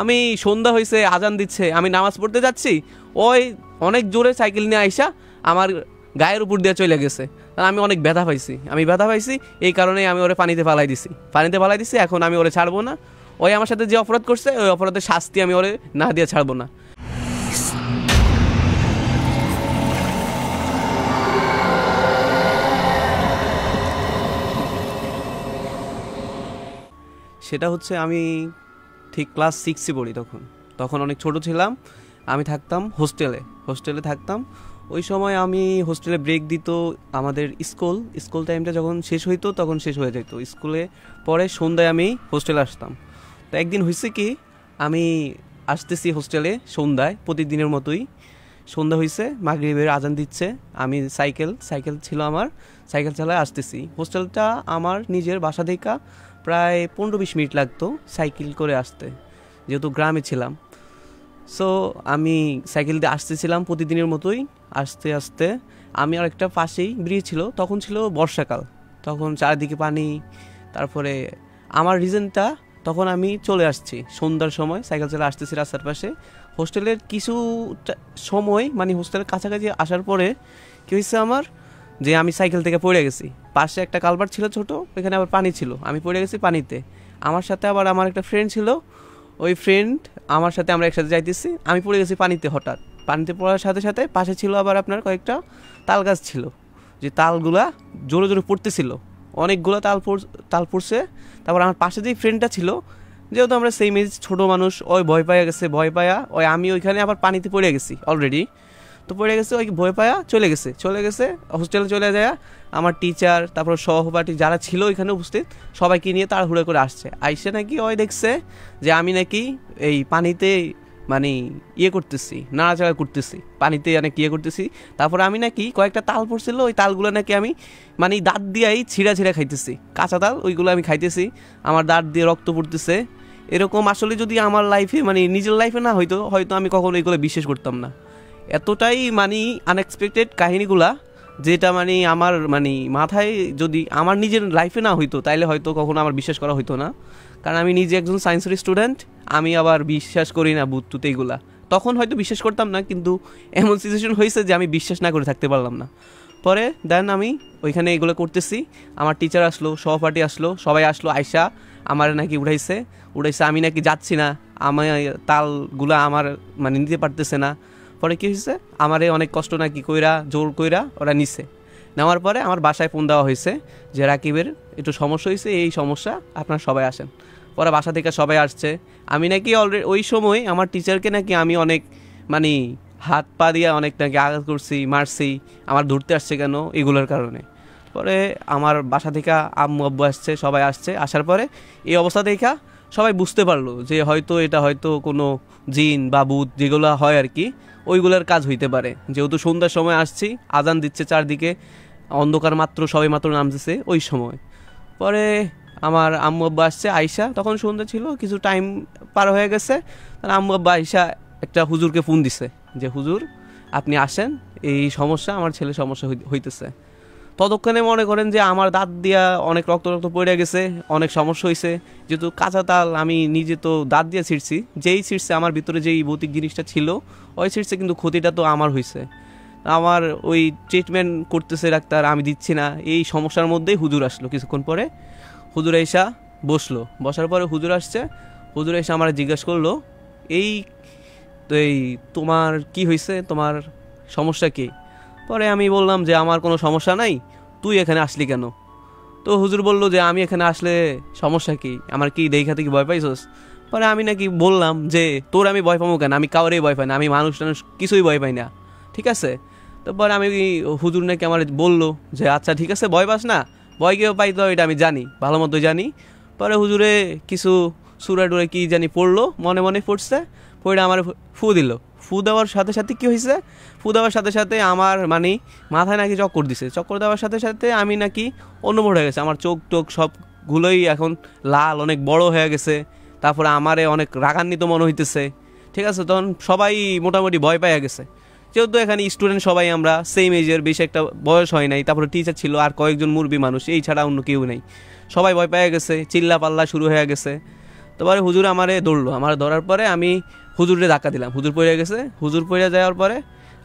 আমি সন্ধ্যা হয়েছে আজান দিচ্ছে আমি নামাজ পড়তে যাচ্ছি ওই অনেক জোরে সাইকেল নিয়ে আইসা আমার গায়ের উপর দিয়ে চলে গেছে আমি অনেক ব্যথা পাইছি আমি ব্যথা পাইছি এই কারণে আমি ওরে পানিতে ফালাই দিছি পানিতে ফালাই দিছি এখন আমি ওরে ছাড়বো না ওই আমার সাথে যে অপরাধ করছে ওই অপরাধের শাস্তি আমি ওরে না দিয়ে ছাড়বো না সেটা হচ্ছে আমি ঠিক ক্লাস সিক্সে পড়ি তখন তখন অনেক ছোট ছিলাম আমি থাকতাম হোস্টেলে হোস্টেলে থাকতাম ওই সময় আমি হোস্টেলে ব্রেক দিত আমাদের স্কুল স্কুল টাইমটা যখন শেষ হইতো তখন শেষ হয়ে যেত স্কুলে পরে সন্ধ্যায় আমি হোস্টেলে আসতাম তো একদিন হয়েছে কি আমি আসতেছি হোস্টেলে সন্ধ্যায় প্রতিদিনের মতোই সন্ধ্যা হয়েছে মাগরীবের আজান দিচ্ছে আমি সাইকেল সাইকেল ছিল আমার সাইকেল চালায় আসতেছি হোস্টেলটা আমার নিজের বাসা থেকে প্রায় পনেরো বিশ মিনিট লাগতো সাইকেল করে আসতে যেহেতু গ্রামে ছিলাম সো আমি সাইকেল দিয়ে আসতেছিলাম প্রতিদিনের মতোই আসতে আসতে আমি আর একটা পাশেই ব্রিজ ছিল তখন ছিল বর্ষাকাল তখন চারিদিকে পানি তারপরে আমার রিজনটা তখন আমি চলে আসছি সন্ধ্যার সময় সাইকেল চালিয়ে আসতেছি রাস্তার পাশে হোস্টেলের কিছু সময় মানে হোস্টেলের কাছাকাছি আসার পরে কী হয়েছে আমার যে আমি সাইকেল থেকে পড়ে গেছি পাশে একটা কালভার ছিল ছোট ওইখানে আবার পানি ছিল আমি পড়ে গেছি পানিতে আমার সাথে আবার আমার একটা ফ্রেন্ড ছিল ওই ফ্রেন্ড আমার সাথে আমরা একসাথে যাইতেছি আমি পড়ে গেছি পানিতে হঠাৎ পানিতে পড়ার সাথে সাথে পাশে ছিল আবার আপনার কয়েকটা তাল গাছ ছিল যে তালগুলা জোরে জোরে পড়তেছিল অনেকগুলো তাল তাল পড়ছে তারপর আমার পাশে যেই ফ্রেন্ডটা ছিল যেহেতু আমরা সেই মেজ ছোটো মানুষ ওই ভয় পাইয়া গেছে ভয় পাইয়া ওই আমি ওইখানে আবার পানিতে পড়ে গেছি অলরেডি তো পড়ে গেছে ওই ভয় পায়া চলে গেছে চলে গেছে হোস্টেলে চলে যায় আমার টিচার তারপর সহপাঠী যারা ছিল ওইখানে উপস্থিত সবাইকে নিয়ে হুড়ে করে আসছে আইসে নাকি ওই দেখছে যে আমি নাকি এই পানিতে মানে ইয়ে করতেছি নাড়াচাড়া করতেছি পানিতে অনেক মানে ইয়ে করতেছি তারপর আমি নাকি কয়েকটা তাল পড়ছিল ওই তালগুলো নাকি আমি মানে দাঁত দিয়েই ছিঁড়া ছিঁড়া খাইতেছি কাঁচা তাল ওইগুলো আমি খাইতেছি আমার দাঁত দিয়ে রক্ত পড়তেছে এরকম আসলে যদি আমার লাইফে মানে নিজের লাইফে না হয়তো হয়তো আমি কখনো এগুলো বিশ্বাস করতাম না এতটাই মানে আনএক্সপেক্টেড কাহিনীগুলা যেটা মানে আমার মানে মাথায় যদি আমার নিজের লাইফে না হইতো তাইলে হয়তো কখনো আমার বিশ্বাস করা হইতো না কারণ আমি নিজে একজন সায়েন্সের স্টুডেন্ট আমি আবার বিশ্বাস করি না বুদ্ধুতে এইগুলা তখন হয়তো বিশ্বাস করতাম না কিন্তু এমন সিচুয়েশন হয়েছে যে আমি বিশ্বাস না করে থাকতে পারলাম না পরে দেন আমি ওইখানে এগুলো করতেছি আমার টিচার আসলো সহপাঠী আসলো সবাই আসলো আয়সা আমার নাকি উঠাইছে উঠাইছে আমি নাকি যাচ্ছি না আমার তালগুলো আমার মানে নিতে পারতেছে না পরে কী হয়েছে আমারে অনেক কষ্ট নাকি কইরা জোর কইরা ওরা নিছে নেওয়ার পরে আমার বাসায় ফোন দেওয়া হয়েছে যে রাকিবের একটু সমস্যা হয়েছে এই সমস্যা আপনারা সবাই আসেন পরে বাসা থেকে সবাই আসছে আমি নাকি অলরেডি ওই সময় আমার টিচারকে নাকি আমি অনেক মানে হাত পা দিয়ে অনেক নাকি আঘাত করছি মারছি আমার ধরতে আসছে কেন এগুলোর কারণে পরে আমার বাসা থেকে আম্মু আব্বু আসছে সবাই আসছে আসার পরে এই অবস্থা দেখে সবাই বুঝতে পারলো যে হয়তো এটা হয়তো কোনো জিন বা বুধ যেগুলো হয় আর কি ওইগুলোর কাজ হইতে পারে যেহেতু সন্ধ্যার সময় আসছি আজান দিচ্ছে চারদিকে অন্ধকার মাত্র সবে মাত্র নামতেছে ওই সময় পরে আমার আম্মু আব্বা আসছে আয়সা তখন সন্ধ্যা ছিল কিছু টাইম পার হয়ে গেছে তার আম্মু আব্বা আয়সা একটা হুজুরকে ফোন দিছে যে হুজুর আপনি আসেন এই সমস্যা আমার ছেলে সমস্যা হইতেছে ততক্ষণে মনে করেন যে আমার দাঁত দিয়া অনেক রক্ত রক্ত পড়ে গেছে অনেক সমস্যা হয়েছে যেহেতু কাঁচা তাল আমি নিজে তো দাঁত দিয়ে ছিঁড়ছি যেই ছিঁড়ছে আমার ভিতরে যেই ভৌতিক জিনিসটা ছিল ওই ছিঁড়ছে কিন্তু ক্ষতিটা তো আমার হয়েছে আমার ওই ট্রিটমেন্ট করতেছে ডাক্তার আমি দিচ্ছি না এই সমস্যার মধ্যেই হুজুর আসলো কিছুক্ষণ পরে হুজুর এসা বসলো বসার পরে হুজুর আসছে হুজুর এসে আমার জিজ্ঞাসা করলো এই এই তোমার কি হয়েছে তোমার সমস্যা কী পরে আমি বললাম যে আমার কোনো সমস্যা নাই তুই এখানে আসলি কেন তো হুজুর বলল যে আমি এখানে আসলে সমস্যা কি আমার কি দেখাতে কি ভয় পাইছস পরে আমি নাকি বললাম যে তোর আমি ভয় পাবো কেন আমি কাউরেই ভয় পাই না আমি মানুষ টানুষ কিছুই ভয় পাই না ঠিক আছে তো পরে আমি হুজুর নাকি আমার বললো যে আচ্ছা ঠিক আছে ভয় পাস না ভয় কেউ পাই তো এটা আমি জানি ভালো মতো জানি পরে হুজুরে কিছু সুরা টুরে কী জানি পড়লো মনে মনে পড়ছে পড়ে আমার ফু দিল ফু দেওয়ার সাথে সাথে কি হয়েছে ফু দেওয়ার সাথে সাথে আমার মানে মাথায় নাকি চক্কর দিছে চক্কর দেওয়ার সাথে সাথে আমি নাকি অন্যভর হয়ে গেছে আমার চোখ টোখ সবগুলোই এখন লাল অনেক বড় হয়ে গেছে তারপরে আমারে অনেক রাগান্বিত মনে হইতেছে ঠিক আছে তখন সবাই মোটামুটি ভয় পাইয়া গেছে যেহেতু এখানে স্টুডেন্ট সবাই আমরা সেম এজের বেশি একটা বয়স হয় নাই তারপরে টিচার ছিল আর কয়েকজন মুরবি মানুষ এই ছাড়া অন্য কেউ নেই সবাই ভয় পাইয়া গেছে চিল্লা পাল্লা শুরু হয়ে গেছে তারপরে হুজুর আমারে দৌড়লো আমার ধরার পরে আমি হুজুরে ধাক্কা দিলাম হুজুর পড়ে গেছে হুজুর পড়ে যাওয়ার পরে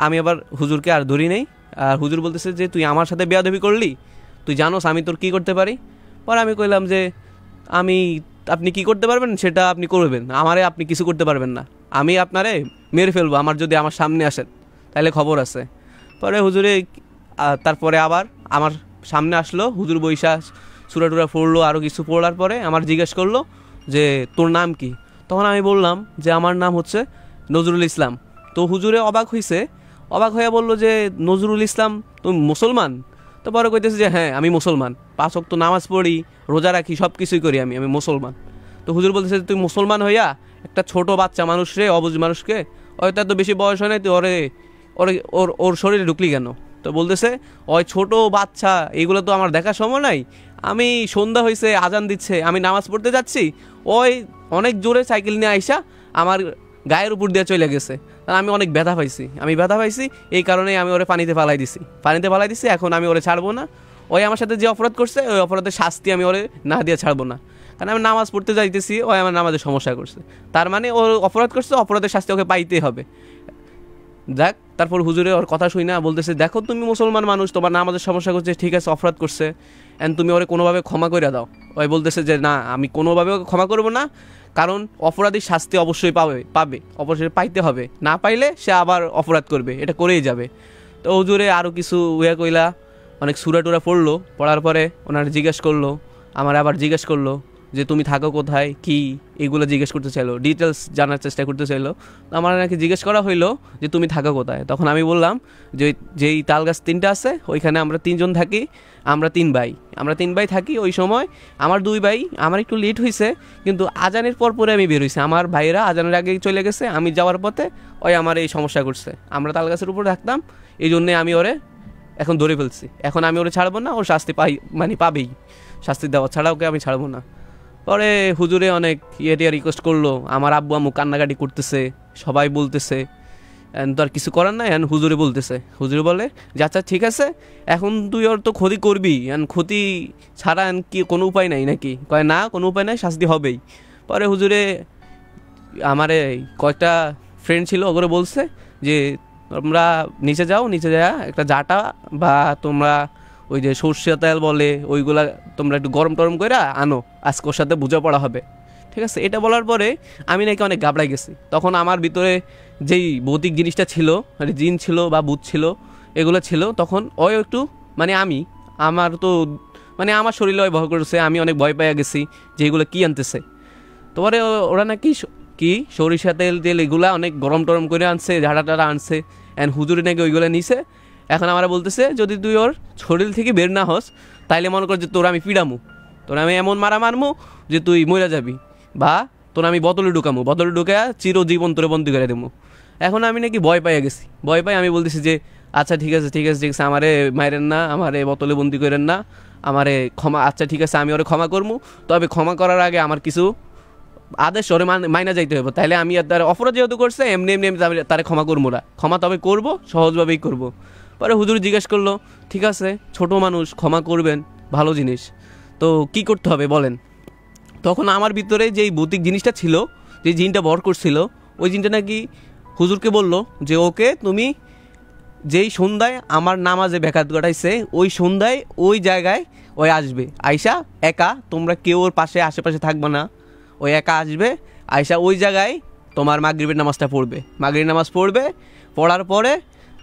আমি আবার হুজুরকে আর ধরি নেই আর হুজুর বলতেছে যে তুই আমার সাথে বেয়াদবি করলি তুই জানোস আমি তোর কী করতে পারি পরে আমি কইলাম যে আমি আপনি কি করতে পারবেন সেটা আপনি করবেন আমারে আপনি কিছু করতে পারবেন না আমি আপনারে মেরে ফেলবো আমার যদি আমার সামনে আসেন তাহলে খবর আছে পরে হুজুরে তারপরে আবার আমার সামনে আসলো হুজুর বৈশাখ চূড়া টুরা পড়লো আরও কিছু পড়ার পরে আমার জিজ্ঞেস করলো যে তোর নাম কি তখন আমি বললাম যে আমার নাম হচ্ছে নজরুল ইসলাম তো হুজুরে অবাক হয়েছে অবাক হয়ে বলল যে নজরুল ইসলাম তুমি মুসলমান তো পরে কইতেছে যে হ্যাঁ আমি মুসলমান পাঁচ অক্ত নামাজ পড়ি রোজা রাখি সব কিছুই করি আমি আমি মুসলমান তো হুজুর বলতেছে তুই মুসলমান হইয়া একটা ছোট বাচ্চা মানুষ রে অবুজ মানুষকে তার তো বেশি বয়স হয় নাই তুই ওরে ওরে ওর ওর শরীরে ঢুকলি কেন তো বলতেছে ওই ছোট বাচ্চা এগুলো তো আমার দেখার সময় নাই আমি সন্ধ্যা হয়েছে আজান দিচ্ছে আমি নামাজ পড়তে যাচ্ছি ওই অনেক জোরে সাইকেল নিয়ে আইসা আমার গায়ের উপর দিয়ে চলে গেছে আমি অনেক ব্যথা পাইছি আমি ব্যথা পাইছি এই কারণেই আমি ওরে পানিতে ফালাই দিছি পানিতে ফালাই দিছি এখন আমি ওরে ছাড়বো না ওই আমার সাথে যে অপরাধ করছে ওই অপরাধের শাস্তি আমি ওরে না দিয়ে ছাড়বো না কারণ আমি নামাজ পড়তে যাইতেছি ও আমার নামাজের সমস্যা করছে তার মানে ও অপরাধ করছে অপরাধের শাস্তি ওকে পাইতেই হবে দেখ তারপর হুজুরে ওর কথা শুই না বলতেছে দেখো তুমি মুসলমান মানুষ তোমার না আমাদের সমস্যা করছে ঠিক আছে অপরাধ করছে অ্যান্ড তুমি ওরে কোনোভাবে ক্ষমা করে দাও ওই বলতেছে যে না আমি কোনোভাবে ক্ষমা করব না কারণ অপরাধী শাস্তি অবশ্যই পাবে পাবে অবশ্যই পাইতে হবে না পাইলে সে আবার অপরাধ করবে এটা করেই যাবে তো হুজুরে আরও কিছু উয়া কইলা অনেক সুরা টুরা পড়লো পড়ার পরে ওনার জিজ্ঞেস করলো আমার আবার জিজ্ঞেস করলো যে তুমি থাকো কোথায় কি এগুলো জিজ্ঞেস করতে চাইলো ডিটেলস জানার চেষ্টা করতে চাইলো আমার নাকি জিজ্ঞেস করা হইলো যে তুমি থাকো কোথায় তখন আমি বললাম যে যেই তাল গাছ তিনটা আছে ওইখানে আমরা তিনজন থাকি আমরা তিন ভাই আমরা তিন ভাই থাকি ওই সময় আমার দুই ভাই আমার একটু লেট হয়েছে কিন্তু আজানের পর পরে আমি বের হয়েছি আমার ভাইয়েরা আজানের আগে চলে গেছে আমি যাওয়ার পথে ওই আমার এই সমস্যা করছে আমরা তাল গাছের উপর থাকতাম এই জন্যে আমি ওরে এখন ধরে ফেলছি এখন আমি ওরে ছাড়বো না ওর শাস্তি পাই মানে পাবেই শাস্তি দেওয়া ছাড়া ওকে আমি ছাড়বো না পরে হুজুরে অনেক ইয়ে টিয়া রিকোয়েস্ট করলো আমার আব্বু আম্মু কান্নাকাটি করতেছে সবাই বলতেছে তো আর কিছু করার নাই অ্যান্ড হুজুরে বলতেছে হুজুরে বলে যাচ্ছা ঠিক আছে এখন তুই ওর তো ক্ষতি করবি অ্যান্ড ক্ষতি ছাড়া অ্যান কি কোনো উপায় নাই নাকি কয় না কোনো উপায় নাই শাস্তি হবেই পরে হুজুরে আমারে কয়েকটা ফ্রেন্ড ছিল ওগুলো বলছে যে তোমরা নিচে যাও নিচে যা একটা জাটা বা তোমরা ওই যে সর্ষে তেল বলে ওইগুলা তোমরা একটু গরম টরম করে আনো আজকে ওর সাথে পড়া হবে ঠিক আছে এটা বলার পরে আমি নাকি অনেক গাবড়াই গেছি তখন আমার ভিতরে যেই ভৌতিক জিনিসটা ছিল মানে জিন ছিল বা বুধ ছিল এগুলো ছিল তখন ওই একটু মানে আমি আমার তো মানে আমার শরীরে ওই ভয় করছে আমি অনেক ভয় পাইয়া গেছি যে এগুলো কী আনতেছে তোমারে ওরা নাকি কি সরিষা তেল তেল এগুলা অনেক গরম টরম করে আনছে ঝাড়া টাড়া আনছে অ্যান্ড হুজুরে নাকি ওইগুলো নিছে এখন আমরা বলতেছে যদি তুই ওর শরীর থেকে বের না হস তাইলে মনে কর যে তোর আমি পিড়ামু তোর আমি এমন মারা মারমু যে তুই মরে যাবি বা তোর আমি বোতলে ঢুকামু বোতলে ঢুকা চিরজীবন তোরে বন্দি করে দেবো এখন আমি নাকি ভয় পাইয়া গেছি ভয় পাই আমি বলতেছি যে আচ্ছা ঠিক আছে ঠিক আছে ঠিক আছে আমারে মাইরেন না আমারে বোতলে বন্দি করেন না আমারে ক্ষমা আচ্ছা ঠিক আছে আমি ওরে ক্ষমা করবো তবে ক্ষমা করার আগে আমার কিছু আদেশ ওরে মাইনা যাইতে হবে তাহলে আমি আর তার অপরাধ যেহেতু করছে এমনি এমনি আমি তারে ক্ষমা করবো না ক্ষমা তবে করবো সহজভাবেই করবো পরে হুজুর জিজ্ঞেস করলো ঠিক আছে ছোট মানুষ ক্ষমা করবেন ভালো জিনিস তো কি করতে হবে বলেন তখন আমার ভিতরে যেই ভৌতিক জিনিসটা ছিল যে জিনটা বর করছিল ওই জিনটা নাকি হুজুরকে বলল যে ওকে তুমি যেই সন্ধ্যায় আমার নামাজে ব্যাঘাত ঘটাইছে ওই সন্ধ্যায় ওই জায়গায় ওই আসবে আয়সা একা তোমরা কেউ ওর পাশে আশেপাশে থাকবে না ওই একা আসবে আয়সা ওই জায়গায় তোমার মাগরীবের নামাজটা পড়বে মাগরীব নামাজ পড়বে পড়ার পরে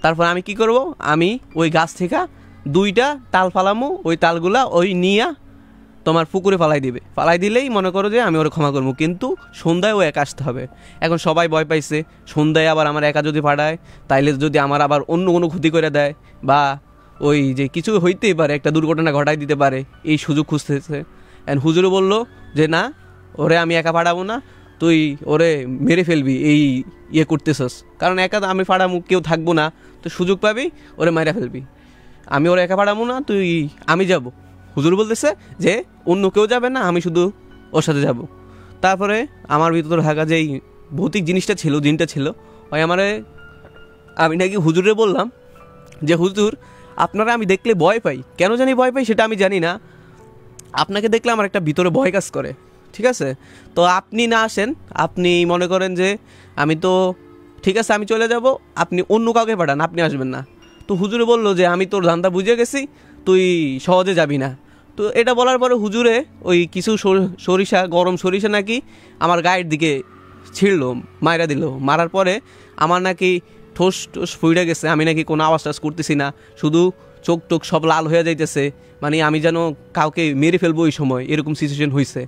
তারপর আমি কি করব আমি ওই গাছ থেকে দুইটা তাল ফালামো ওই তালগুলা ওই নিয়া তোমার পুকুরে ফালাই দিবে ফালাই দিলেই মনে করো যে আমি ওর ক্ষমা করবো কিন্তু সন্ধ্যায় ও একা আসতে হবে এখন সবাই ভয় পাইছে সন্ধ্যায় আবার আমার একা যদি ফাটায় তাইলে যদি আমার আবার অন্য কোনো ক্ষতি করে দেয় বা ওই যে কিছু হইতেই পারে একটা দুর্ঘটনা ঘটাই দিতে পারে এই সুযোগ খুঁজতেছে অ্যান্ড হুজুরও বলল যে না ওরে আমি একা ফাটাবো না তুই ওরে মেরে ফেলবি এই ইয়ে করতেছস কারণ একা আমি ফাড়ামু কেউ থাকবো না তো সুযোগ পাবি ওরে মাইরা ফেলবি আমি ওরা একা পাড়াবো না তুই আমি যাব হুজুর বলতেছে যে অন্য কেউ যাবে না আমি শুধু ওর সাথে যাব তারপরে আমার ভিতর ঢাকা যেই ভৌতিক জিনিসটা ছিল দিনটা ছিল ওই আমারে আমি নাকি হুজুরে বললাম যে হুজুর আপনারা আমি দেখলে ভয় পাই কেন জানি ভয় পাই সেটা আমি জানি না আপনাকে দেখলে আমার একটা ভিতরে ভয় কাজ করে ঠিক আছে তো আপনি না আসেন আপনি মনে করেন যে আমি তো ঠিক আছে আমি চলে যাব আপনি অন্য কাউকে পাঠান আপনি আসবেন না তো হুজুরে বলল যে আমি তোর ধান্দা বুঝে গেছি তুই সহজে যাবি না তো এটা বলার পরে হুজুরে ওই কিছু সরিষা গরম সরিষা নাকি আমার গায়ের দিকে ছিঁড়লো মায়েরা দিল মারার পরে আমার নাকি ঠোস ঠোস ফুইড়ে গেছে আমি নাকি কোনো আওয়াজ টাজ করতেছি না শুধু চোখ টোক সব লাল হয়ে যাইতেছে মানে আমি যেন কাউকে মেরে ফেলবো ওই সময় এরকম সিচুয়েশন হয়েছে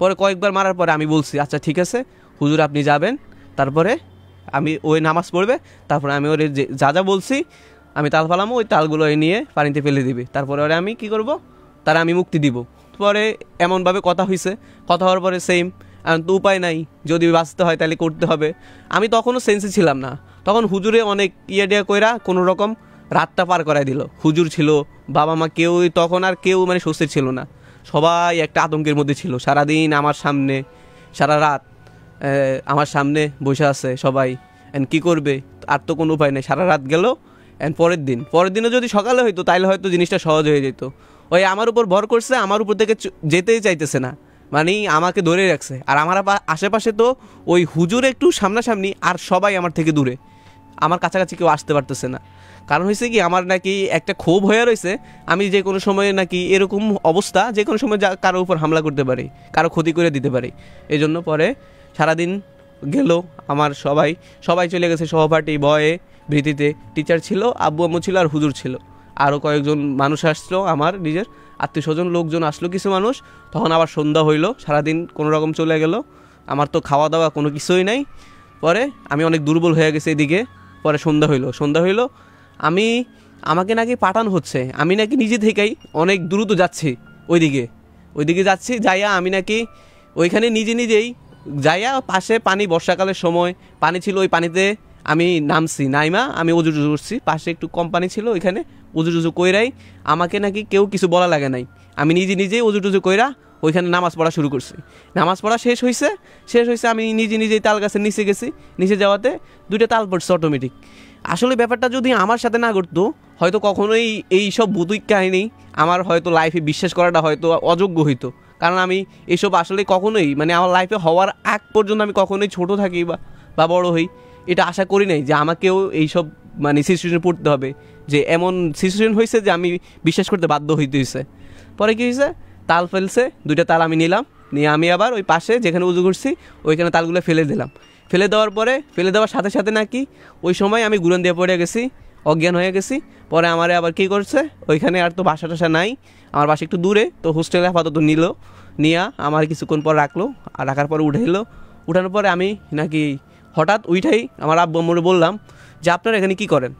পরে কয়েকবার মারার পরে আমি বলছি আচ্ছা ঠিক আছে হুজুর আপনি যাবেন তারপরে আমি ওই নামাজ পড়বে তারপরে আমি ওরে যা যা বলছি আমি তাল ফালামো ওই তালগুলো নিয়ে পানিতে ফেলে দিবে তারপরে ওরে আমি কি করব তারা আমি মুক্তি দিব পরে এমনভাবে কথা হয়েছে কথা হওয়ার পরে সেম তো উপায় নাই যদি বাঁচতে হয় তাহলে করতে হবে আমি তখনও সেন্সে ছিলাম না তখন হুজুরে অনেক ইয়ে ডিয়া কইরা কোনো রকম রাতটা পার করাই দিল হুজুর ছিল বাবা মা কেউ তখন আর কেউ মানে সুস্থ ছিল না সবাই একটা আতঙ্কের মধ্যে ছিল সারাদিন আমার সামনে সারা রাত আমার সামনে বসে আছে সবাই অ্যান্ড কী করবে আর তো কোনো উপায় নেই সারা রাত গেল অ্যান্ড পরের দিন পরের দিনও যদি সকালে হইতো তাহলে হয়তো জিনিসটা সহজ হয়ে যেত ওই আমার উপর ভর করছে আমার উপর থেকে যেতেই চাইতেছে না মানে আমাকে ধরে রাখছে আর আমার আশেপাশে তো ওই হুজুর একটু সামনাসামনি আর সবাই আমার থেকে দূরে আমার কাছাকাছি কেউ আসতে পারতেছে না কারণ হয়েছে কি আমার নাকি একটা ক্ষোভ হয়ে রয়েছে আমি যে কোনো সময়ে নাকি এরকম অবস্থা যে কোনো সময় যা কারোর উপর হামলা করতে পারি কারো ক্ষতি করে দিতে পারি এই জন্য পরে সারাদিন গেল আমার সবাই সবাই চলে গেছে সহপাঠী ভয়ে ভীতিতে টিচার ছিল আব্বু আম্মু ছিল আর হুজুর ছিল আরও কয়েকজন মানুষ আসলো আমার নিজের আত্মীয় স্বজন লোকজন আসলো কিছু মানুষ তখন আবার সন্ধ্যা হইলো সারাদিন কোনো রকম চলে গেল আমার তো খাওয়া দাওয়া কোনো কিছুই নাই পরে আমি অনেক দুর্বল হয়ে গেছে এদিকে পরে সন্ধ্যা হইলো সন্ধ্যা হইলো আমি আমাকে নাকি পাঠান হচ্ছে আমি নাকি নিজে থেকেই অনেক দ্রুত যাচ্ছি ওইদিকে ওইদিকে যাচ্ছি যাইয়া আমি নাকি ওইখানে নিজে নিজেই যাইয়া পাশে পানি বর্ষাকালের সময় পানি ছিল ওই পানিতে আমি নামছি নাইমা আমি উজু টুজু করছি পাশে একটু কোম্পানি ছিল ওইখানে উজু টুজু কইরাই আমাকে নাকি কেউ কিছু বলা লাগে নাই আমি নিজে নিজেই উজু টুজু কইরা ওইখানে নামাজ পড়া শুরু করছি নামাজ পড়া শেষ হয়েছে শেষ হয়েছে আমি নিজে নিজেই তাল গাছের নিচে গেছি নিচে যাওয়াতে দুইটা তাল পড়ছে অটোমেটিক আসলে ব্যাপারটা যদি আমার সাথে না ঘটতো হয়তো কখনোই এই সব বুতুক কাহিনী আমার হয়তো লাইফে বিশ্বাস করাটা হয়তো অযোগ্য হইতো কারণ আমি এসব আসলে কখনোই মানে আমার লাইফে হওয়ার আগ পর্যন্ত আমি কখনোই ছোট থাকি বা বা বড় হই এটা আশা করি নাই যে আমাকেও এইসব মানে সিচুয়েশনে পড়তে হবে যে এমন সিচুয়েশন হয়েছে যে আমি বিশ্বাস করতে বাধ্য হইতে হয়েছে পরে কী হয়েছে তাল ফেলছে দুইটা তাল আমি নিলাম নিয়ে আমি আবার ওই পাশে যেখানে উজু করছি ওইখানে তালগুলো ফেলে দিলাম ফেলে দেওয়ার পরে ফেলে দেওয়ার সাথে সাথে নাকি ওই সময় আমি গুরন দিয়ে পড়ে গেছি অজ্ঞান হয়ে গেছি পরে আমারে আবার কি করছে ওইখানে আর তো বাসা টাসা নাই আমার বাসা একটু দূরে তো হোস্টেলে আপাতত নিল নিয়া আমার কিছুক্ষণ পর রাখলো আর রাখার পরে উঠাইলো উঠানোর পরে আমি নাকি হঠাৎ উঠাই আমার আব্বু আম্মুরে বললাম যে আপনারা এখানে কি করেন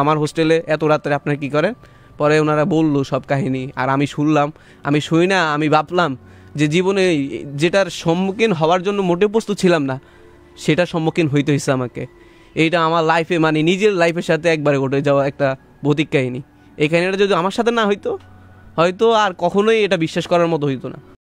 আমার হোস্টেলে এত রাত্রে আপনারা কি করেন পরে ওনারা বললো সব কাহিনী আর আমি শুনলাম আমি শুই না আমি ভাবলাম যে জীবনে যেটার সম্মুখীন হওয়ার জন্য মোটেও প্রস্তুত ছিলাম না সেটার সম্মুখীন হইতে হয়েছে আমাকে এইটা আমার লাইফে মানে নিজের লাইফের সাথে একবারে ঘটে যাওয়া একটা ভৌতিক কাহিনী এই কাহিনীটা যদি আমার সাথে না হইতো হয়তো আর কখনোই এটা বিশ্বাস করার মতো হইতো না